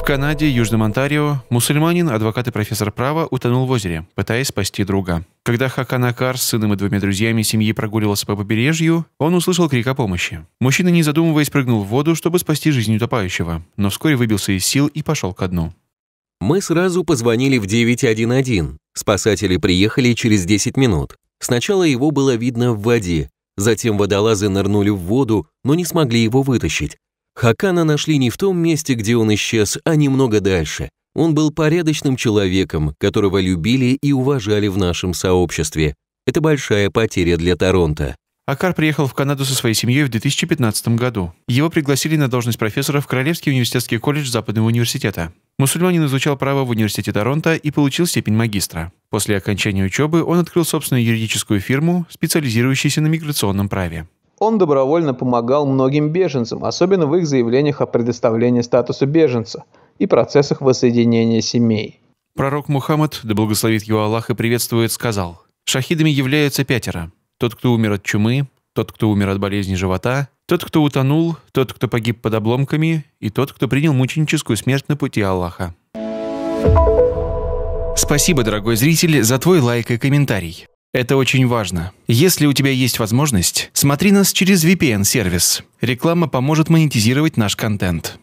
В Канаде, Южном Онтарио, мусульманин, адвокат и профессор права, утонул в озере, пытаясь спасти друга. Когда Хакан Акар с сыном и двумя друзьями семьи прогуливался по побережью, он услышал крик о помощи. Мужчина, не задумываясь, прыгнул в воду, чтобы спасти жизнь утопающего, но вскоре выбился из сил и пошел ко дну. Мы сразу позвонили в 911. Спасатели приехали через 10 минут. Сначала его было видно в воде, затем водолазы нырнули в воду, но не смогли его вытащить, Хакана нашли не в том месте, где он исчез, а немного дальше. Он был порядочным человеком, которого любили и уважали в нашем сообществе. Это большая потеря для Торонто. Акар приехал в Канаду со своей семьей в 2015 году. Его пригласили на должность профессора в Королевский университетский колледж Западного университета. Мусульманин изучал право в университете Торонто и получил степень магистра. После окончания учебы он открыл собственную юридическую фирму, специализирующуюся на миграционном праве. Он добровольно помогал многим беженцам, особенно в их заявлениях о предоставлении статуса беженца и процессах воссоединения семей. Пророк Мухаммад, да благословит его Аллах и приветствует, сказал, «Шахидами являются пятеро. Тот, кто умер от чумы, тот, кто умер от болезни живота, тот, кто утонул, тот, кто погиб под обломками, и тот, кто принял мученическую смерть на пути Аллаха». Спасибо, дорогой зритель, за твой лайк и комментарий. Это очень важно. Если у тебя есть возможность, смотри нас через VPN-сервис. Реклама поможет монетизировать наш контент.